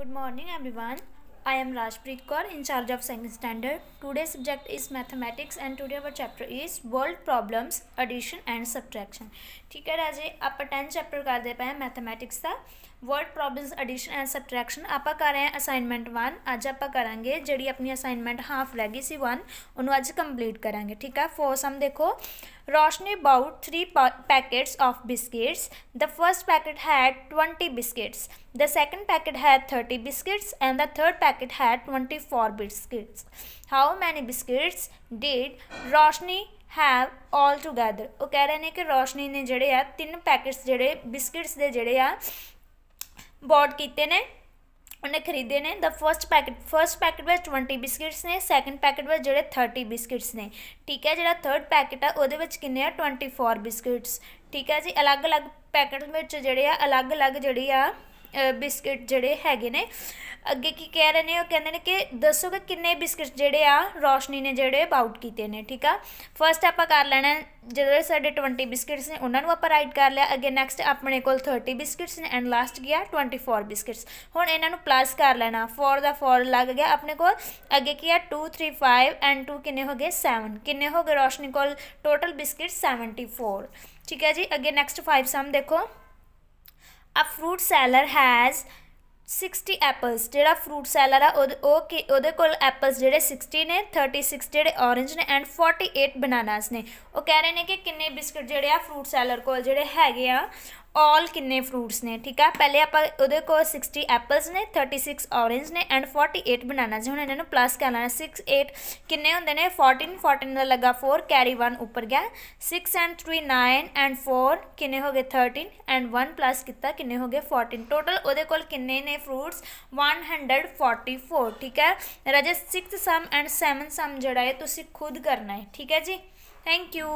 Good morning everyone I am Rajpreet Kaur in charge of second standard today subject is mathematics and today our chapter is word problems addition and subtraction ठीक है राजे आप ten chapter करते पाए mathematics का word problems addition and subtraction आप कर रहे हैं असाइनमेंट वन अज आप करा जी अपनी असाइनमेंट हाफ रह गई सी वन उन्होंने अच्छ कंप्लीट करा ठीक है फोर सम देखो Roshni bought three pa packets of biscuits. The first packet had 20 biscuits, the second packet had 30 biscuits, and the third packet had 24 biscuits. How many biscuits did Roshni have all together ਉਹ ਕਹਿ ਰਹੇ ਨੇ ਕਿ ਰੋਸ਼ਨੀ ਨੇ ਜਿਹੜੇ ਆ ਤਿੰਨ ਪੈਕੇਟਸ ਜਿਹੜੇ ਬਿਸਕਟਸ ਦੇ ਜਿਹੜੇ ਆ ਬੋਟ ਕੀਤੇ ਨੇ ਉਹਨੇ ਖਰੀਦੇ ਨੇ ਦਾ ਫਰਸਟ ਪੈਕਟ ਫਰਸਟ ਪੈਕਟ ਵਿੱਚ 20 ਬਿਸਕਿਟਸ ਨੇ ਸੈਕੰਡ ਪੈਕਟ ਵਿੱਚ ਜਿਹੜੇ 30 ਬਿਸਕਿਟਸ ਨੇ ਠੀਕ ਹੈ ਜਿਹੜਾ ਥਰਡ ਪੈਕਟ ਆ ਉਹਦੇ ਵਿੱਚ ਕਿੰਨੇ ਆ 24 ਬਿਸਕਿਟਸ ਠੀਕ ਹੈ ਜੀ ਅਲੱਗ-ਅਲੱਗ ਪੈਕਟ ਵਿੱਚ ਜਿਹੜੇ ਆ ਅਲੱਗ-ਅਲੱਗ ਜਿਹੜੀ ਆ ਬਿਸਕਟ ਜਿਹੜੇ ਹੈਗੇ ਨੇ ਅੱਗੇ ਕੀ ਕਹਿ ਰਹੇ ਨੇ ਉਹ ਕਹਿੰਦੇ ਨੇ ਕਿ ਦੱਸੋ ਕਿ ਕਿੰਨੇ ਬਿਸਕਟ ਜਿਹੜੇ ਆ ਰੋਸ਼ਨੀ ਨੇ ਜਿਹੜੇ ਬਾਊਟ ਕੀਤੇ ਨੇ ਠੀਕ ਆ ਫਰਸਟ ਆਪਾਂ ਕਰ ਲੈਣਾ ਜਿਹੜੇ ਸਾਡੇ 20 ਬਿਸਕਟਸ ਨੇ ਉਹਨਾਂ ਨੂੰ ਆਪਾਂ ਰਾਈਟ ਕਰ ਲਿਆ ਅੱਗੇ ਨੈਕਸਟ ਆਪਣੇ ਕੋਲ 30 ਬਿਸਕਟਸ ਨੇ ਐਂਡ ਲਾਸਟ ਗਿਆ 24 ਬਿਸਕਟਸ ਹੁਣ ਇਹਨਾਂ ਨੂੰ ਪਲੱਸ ਕਰ ਲੈਣਾ 4 ਦਾ 4 ਲੱਗ ਗਿਆ ਆਪਣੇ ਕੋਲ ਅੱਗੇ ਕੀ ਆ 2 3 5 ਐਂਡ 2 ਕਿੰਨੇ ਹੋ ਗਏ 7 ਕਿੰਨੇ ਹੋ ਗਏ ਰੋਸ਼ਨੀ ਕੋਲ ਟੋਟਲ ਬਿਸਕਟ 74 ਠੀਕ ਹੈ ਜੀ ਅੱਗੇ ਨੈਕਸਟ 5 ਸਮ ਦੇਖੋ a fruit seller has 60 apples ਜਿਹੜਾ ਫਰੂਟ ਸੈਲਰ ਆ ਉਹ ਕਿ ਉਹਦੇ ਕੋਲ ਐਪਲਸ ਜਿਹੜੇ 60 ਨੇ 36 ਜਿਹੜੇ ਔਰੇਂਜ ਨੇ ਐਂਡ 48 ਬਨਾਨਾਸ ਨੇ ਉਹ ਕਹਿ ਰਹੇ ਨੇ ਕਿ ਕਿੰਨੇ ਬਿਸਕਟ ਜਿਹੜੇ ਆ ਫਰੂਟ ਸੈਲਰ ਕੋਲ ਜਿਹੜੇ ਹੈਗੇ ਆ ਆਲ ਕਿੰਨੇ ਫਰੂਟਸ ਨੇ ਠੀਕ ਆ ਪਹਿਲੇ ਆਪਾਂ ਉਹਦੇ ਕੋਲ 60 ਐਪਲਸ ਨੇ 36 ਔਰੇਂਜ ਨੇ ਐਂਡ 48 ਬਨਾਨਾਸ ਹੁਣ ਇਹਨਾਂ ਨੂੰ ਪਲੱਸ ਕਰ ਲੈਣਾ 6 8 ਕਿੰਨੇ ਹੁੰਦੇ ਨੇ 14 14 ਦਾ ਲੱਗਾ 4 ਕੈਰੀ 1 ਉੱਪਰ ਗਿਆ 6 ਐਂਡ 3 9 ਐਂਡ 4 ਕਿੰਨੇ ਹੋ ਗਏ 13 ਐਂਡ 1 ਪਲੱਸ ਕੀਤਾ ਕਿੰਨੇ ਹੋ ਗਏ 14 ਟੋਟਲ ਉਹਦੇ ਕੋਲ ਕਿੰਨੇ ਨੇ ਫਰੂਟਸ 144 ਠੀਕ ਹੈ ਰਾਜੇ 6th ਸਮ ਐਂਡ 7 ਸਮ ਜਿਹੜਾ ਹੈ ਤੁਸੀਂ ਖੁਦ ਕਰਨਾ ਹੈ ਠੀਕ ਹੈ ਜੀ ਥੈਂਕ ਯੂ